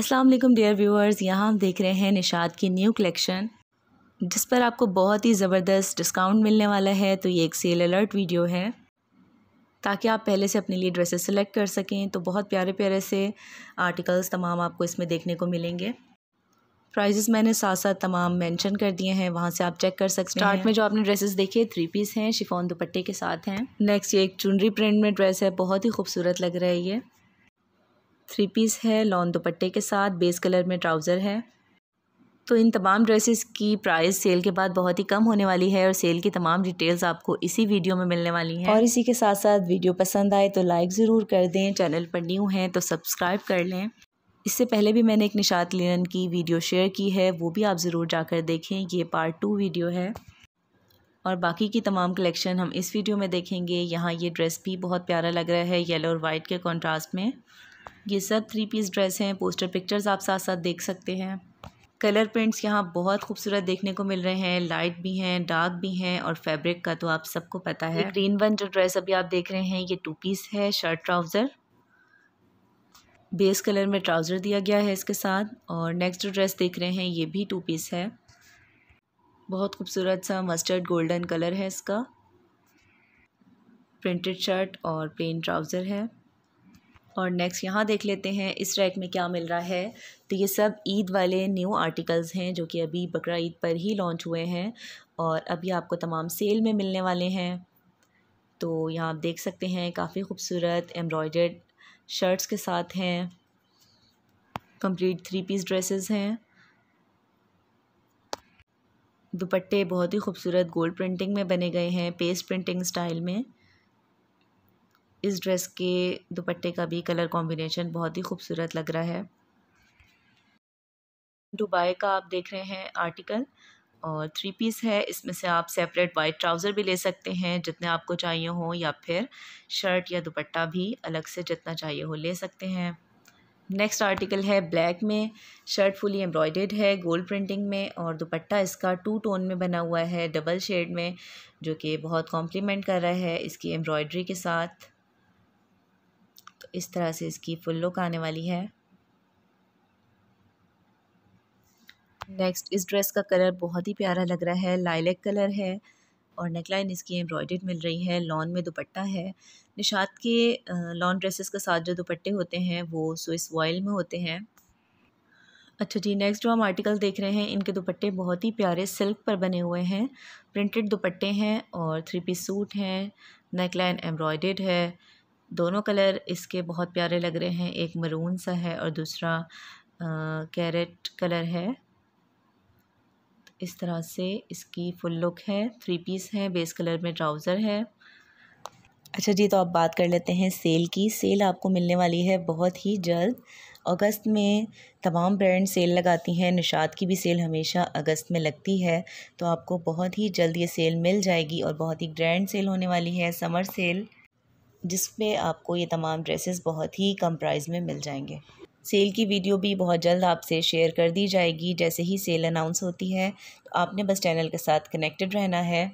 अस्सलाम वालेकुम dear viewers यहाँ हम देख रहे हैं निशाद की न्यू कलेक्शन जिस पर आपको बहुत ही ज़बरदस्त डिस्काउंट मिलने वाला है तो ये एक सेल अलर्ट वीडियो है ताकि आप पहले से अपने लिए ड्रेसेस सेलेक्ट कर सकें तो बहुत प्यारे प्यारे से आर्टिकल्स तमाम आपको इसमें देखने को मिलेंगे प्राइजेस मैंने साथ साथ तमाम मेंशन कर दिए हैं वहाँ से आप चेक कर सकते हैं स्टार्ट में जो आपने ड्रेसेस देखे थ्री पीस हैं शिफॉन दुपट्टे के साथ हैं नेक्स्ट ये एक चुनरी प्रिंट में ड्रेस है बहुत ही खूबसूरत लग रहा है ये थ्री पीस है लॉन दुपट्टे के साथ बेस कलर में ट्राउज़र है तो इन तमाम ड्रेसेस की प्राइस सेल के बाद बहुत ही कम होने वाली है और सेल की तमाम डिटेल्स आपको इसी वीडियो में मिलने वाली हैं और इसी के साथ साथ वीडियो पसंद आए तो लाइक ज़रूर कर दें चैनल पर न्यू हैं तो सब्सक्राइब कर लें इससे पहले भी मैंने एक निशात लिनन की वीडियो शेयर की है वो भी आप ज़रूर जाकर देखें ये पार्ट टू वीडियो है और बाकी की तमाम कलेक्शन हम इस वीडियो में देखेंगे यहाँ ये ड्रेस भी बहुत प्यारा लग रहा है येलो और वाइट के कॉन्ट्रास्ट में ये सब थ्री पीस ड्रेस हैं पोस्टर पिक्चर्स आप साथ साथ देख सकते हैं कलर प्रिंट्स यहाँ बहुत खूबसूरत देखने को मिल रहे हैं लाइट भी हैं डार्क भी हैं और फैब्रिक का तो आप सबको पता है ग्रीन वन जो ड्रेस अभी आप देख रहे हैं ये टू पीस है शर्ट ट्राउज़र बेस कलर में ट्राउज़र दिया गया है इसके साथ और नेक्स्ट जो ड्रेस देख रहे हैं ये भी टू पीस है बहुत खूबसूरत सा मस्टर्ड गोल्डन कलर है इसका प्रिंटेड शर्ट और प्लेन ट्राउज़र है और नेक्स्ट यहाँ देख लेते हैं इस रैक में क्या मिल रहा है तो ये सब ईद वाले न्यू आर्टिकल्स हैं जो कि अभी बकरा ईद पर ही लॉन्च हुए हैं और अभी आपको तमाम सेल में मिलने वाले हैं तो यहाँ आप देख सकते हैं काफ़ी खूबसूरत एम्ब्रॉयडर्ड शर्ट्स के साथ हैं कंप्लीट थ्री पीस ड्रेसेस हैं दुपट्टे बहुत ही खूबसूरत गोल्ड प्रिंटिंग में बने गए हैं पेस्ट प्रिंटिंग स्टाइल में इस ड्रेस के दुपट्टे का भी कलर कॉम्बिनेशन बहुत ही खूबसूरत लग रहा है दुबई का आप देख रहे हैं आर्टिकल और थ्री पीस है इसमें से आप सेपरेट वाइट ट्राउज़र भी ले सकते हैं जितने आपको चाहिए हो या फिर शर्ट या दुपट्टा भी अलग से जितना चाहिए हो ले सकते हैं नेक्स्ट आर्टिकल है ब्लैक में शर्ट फुली एम्ब्रॉयडेड है गोल्ड प्रिंटिंग में और दुपट्टा इसका टू टोन में बना हुआ है डबल शेड में जो कि बहुत कॉम्प्लीमेंट कर रहा है इसकी एम्ब्रॉयडरी के साथ इस तरह से इसकी फुल लुक आने वाली है नेक्स्ट इस ड्रेस का कलर बहुत ही प्यारा लग रहा है लाइलेक कलर है और नेकलाइन इसकी एम्ब्रॉयडेड मिल रही है लॉन में दुपट्टा है निशात के लॉन ड्रेसेस के साथ जो दुपट्टे होते हैं वो स्विस वॉयल में होते हैं अच्छा जी नेक्स्ट जो हम आर्टिकल देख रहे हैं इनके दुपट्टे बहुत ही प्यारे सिल्क पर बने हुए हैं प्रिंटेड दुपट्टे हैं और थ्री पीस सूट हैं नेकलाइन एम्ब्रॉयडेड है दोनों कलर इसके बहुत प्यारे लग रहे हैं एक मरून सा है और दूसरा कैरेट कलर है इस तरह से इसकी फुल लुक है थ्री पीस है बेस कलर में ट्राउज़र है अच्छा जी तो आप बात कर लेते हैं सेल की सेल आपको मिलने वाली है बहुत ही जल्द अगस्त में तमाम ब्रांड सेल लगाती हैं निशात की भी सेल हमेशा अगस्त में लगती है तो आपको बहुत ही जल्द ये सेल मिल जाएगी और बहुत ही ग्रैंड सेल होने वाली है समर सेल जिसमें आपको ये तमाम ड्रेसेस बहुत ही कम प्राइस में मिल जाएंगे सेल की वीडियो भी बहुत जल्द आपसे शेयर कर दी जाएगी जैसे ही सेल अनाउंस होती है तो आपने बस चैनल के साथ कनेक्टेड रहना है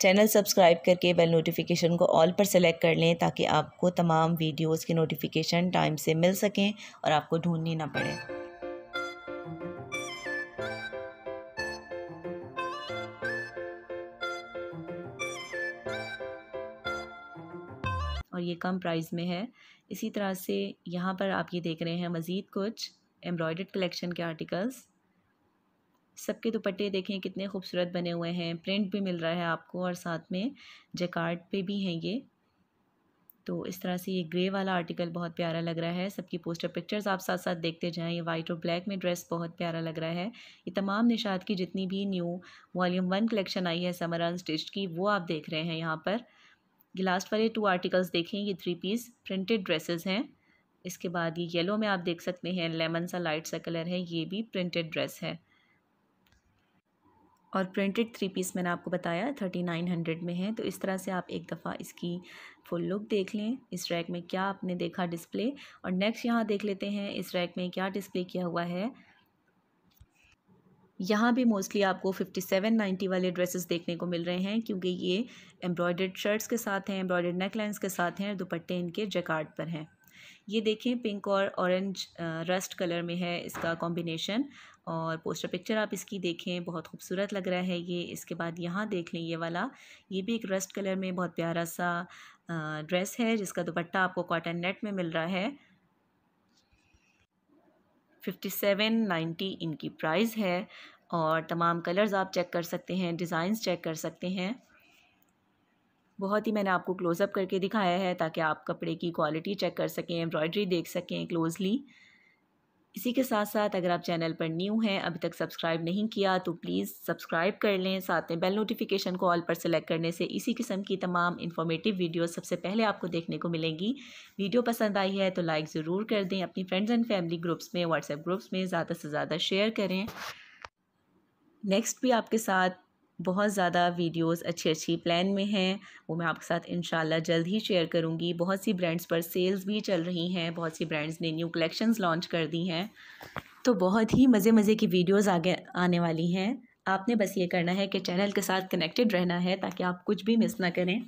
चैनल सब्सक्राइब करके बेल नोटिफिकेशन को ऑल पर सेलेक्ट कर लें ताकि आपको तमाम वीडियोस के नोटिफिकेशन टाइम से मिल सकें और आपको ढूंढनी ना पड़े ये कम प्राइस में है इसी तरह से यहाँ पर आप ये देख रहे हैं मज़ीद कुछ एम्ब्रॉयड कलेक्शन के आर्टिकल्स सबके दुपट्टे देखें कितने खूबसूरत बने हुए हैं प्रिंट भी मिल रहा है आपको और साथ में जैकार्ड पे भी हैं ये तो इस तरह से ये ग्रे वाला आर्टिकल बहुत प्यारा लग रहा है सबकी पोस्टर पिक्चर्स आप साथ साथ देखते जाएं ये वाइट और ब्लैक में ड्रेस बहुत प्यारा लग रहा है ये तमाम निशाद की जितनी भी न्यू वॉल्यूम वन कलेक्शन आई है समर स्टिच की वो आप देख रहे हैं यहाँ पर लास्ट वाले टू आर्टिकल्स देखें ये थ्री पीस प्रिंटेड ड्रेसेस हैं इसके बाद ये येलो में आप देख सकते हैं लेमन सा लाइट सा कलर है ये भी प्रिंटेड ड्रेस है और प्रिंटेड थ्री पीस मैंने आपको बताया थर्टी नाइन हंड्रेड में है तो इस तरह से आप एक दफ़ा इसकी फुल लुक देख लें इस रैक में क्या आपने देखा डिस्प्ले और नेक्स्ट यहाँ देख लेते हैं इस रैक में क्या डिस्प्ले किया हुआ है यहाँ भी मोस्टली आपको फिफ्टी सेवन नाइन्टी वाले ड्रेसेस देखने को मिल रहे हैं क्योंकि ये एम्ब्रॉयडर्ड शर्ट्स के साथ हैं एम्ब्रॉयडर्ड नेकलाइंस के साथ हैं दुपट्टे इनके जैकार्ड पर हैं ये देखें पिंक और ऑरेंज रस्ट कलर में है इसका कॉम्बिनेशन और पोस्टर पिक्चर आप इसकी देखें बहुत खूबसूरत लग रहा है ये इसके बाद यहाँ देख लें ये वाला ये भी एक रस्ट कलर में बहुत प्यारा सा ड्रेस है जिसका दुपट्टा आपको कॉटन नेट में मिल रहा है फिफ्टी सेवन नाइन्टी इनकी प्राइस है और तमाम कलर्स आप चेक कर सकते हैं डिज़ाइंस चेक कर सकते हैं बहुत ही मैंने आपको क्लोज़अप करके दिखाया है ताकि आप कपड़े की क्वालिटी चेक कर सकें एम्ब्रॉयडरी देख सकें क्लोजली इसी के साथ साथ अगर आप चैनल पर न्यू हैं अभी तक सब्सक्राइब नहीं किया तो प्लीज़ सब्सक्राइब कर लें साथ में बेल नोटिफिकेशन को ऑल पर सेलेक्ट करने से इसी किस्म की तमाम इन्फॉर्मेटिव वीडियो सबसे पहले आपको देखने को मिलेंगी वीडियो पसंद आई है तो लाइक ज़रूर कर दें अपनी फ्रेंड्स एंड फैमिली ग्रुप्स में व्हाट्सएप ग्रुप्स में ज़्यादा से ज़्यादा शेयर करें नेक्स्ट भी आपके साथ बहुत ज़्यादा वीडियोस अच्छी अच्छी प्लान में हैं वो मैं आपके साथ इन जल्द ही शेयर करूँगी बहुत सी ब्रांड्स पर सेल्स भी चल रही हैं बहुत सी ब्रांड्स ने न्यू कलेक्शंस लॉन्च कर दी हैं तो बहुत ही मज़े मज़े की वीडियोज़ आगे आने वाली हैं आपने बस ये करना है कि चैनल के साथ कनेक्टेड रहना है ताकि आप कुछ भी मिस ना करें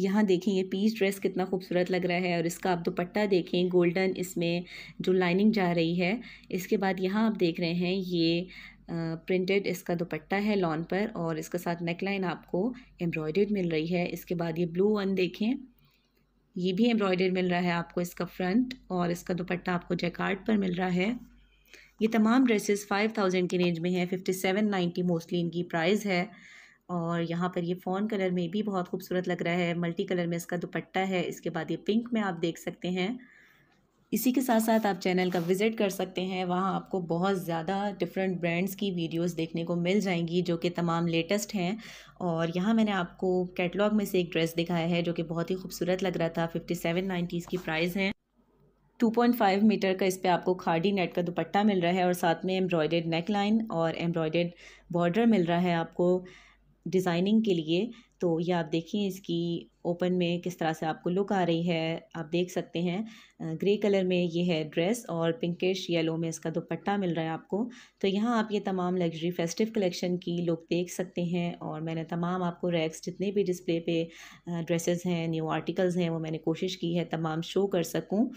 यहाँ देखें ये पीस ड्रेस कितना खूबसूरत लग रहा है और इसका आप दुपट्टा देखें गोल्डन इसमें जो लाइनिंग जा रही है इसके बाद यहाँ आप देख रहे हैं ये प्रिंटेड इसका दुपट्टा है लॉन पर और इसके साथ नेकलाइन आपको एम्ब्रॉयड मिल रही है इसके बाद ये ब्लू वन देखें ये भी एम्ब्रॉयड मिल रहा है आपको इसका फ्रंट और इसका दुपट्टा आपको जैकार्ड पर मिल रहा है ये तमाम ड्रेसेस फाइव थाउजेंड की रेंज में है फिफ्टी सेवन नाइन्टी मोस्टली इनकी प्राइस है और यहाँ पर ये फ़ोन कलर में भी बहुत खूबसूरत लग रहा है मल्टी कलर में इसका दुपट्टा है इसके बाद ये पिंक में आप देख सकते हैं इसी के साथ साथ आप चैनल का विज़िट कर सकते हैं वहाँ आपको बहुत ज़्यादा डिफरेंट ब्रांड्स की वीडियोस देखने को मिल जाएंगी जो कि तमाम लेटेस्ट हैं और यहाँ मैंने आपको कैटलॉग में से एक ड्रेस दिखाया है जो कि बहुत ही खूबसूरत लग रहा था फिफ्टी सेवन नाइन्टीज़ की प्राइस है टू पॉइंट फाइव मीटर का इस पर आपको खाडी नेट का दुपट्टा मिल रहा है और साथ में एम्ब्रॉयडेड नेक लाइन और एम्ब्रॉयडेड बॉर्डर मिल रहा है आपको डिज़ाइनिंग के लिए तो ये आप देखिए इसकी ओपन में किस तरह से आपको लुक आ रही है आप देख सकते हैं ग्रे कलर में ये है ड्रेस और पिंकिश येलो में इसका दुपट्टा मिल रहा है आपको तो यहाँ आप ये तमाम लग्जरी फेस्टिव कलेक्शन की लुक देख सकते हैं और मैंने तमाम आपको रैक्स जितने भी डिस्प्ले पे ड्रेसेस हैं न्यू आर्टिकल्स हैं वो मैंने कोशिश की है तमाम शो कर सकूँ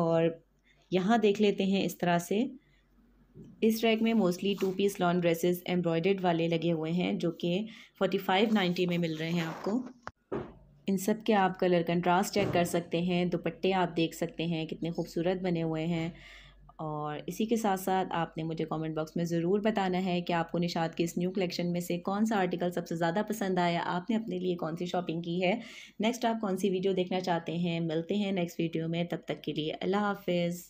और यहाँ देख लेते हैं इस तरह से इस रैक में mostly two piece long dresses embroidered वाले लगे हुए हैं जो कि फोर्टी फाइव नाइन्टी में मिल रहे हैं आपको इन सब के आप कलर कंट्रास्ट चेक कर सकते हैं दुपट्टे आप देख सकते हैं कितने खूबसूरत बने हुए हैं और इसी के साथ साथ आपने मुझे कमेंट बॉक्स में ज़रूर बताना है कि आपको निशाद के इस न्यू कलेक्शन में से कौन सा आर्टिकल सबसे ज़्यादा पसंद आया आपने अपने लिए कौन सी शॉपिंग की है नेक्स्ट आप कौन सी वीडियो देखना चाहते हैं मिलते हैं नेक्स्ट वीडियो में तब तक के लिए अल्लाह हाफिज़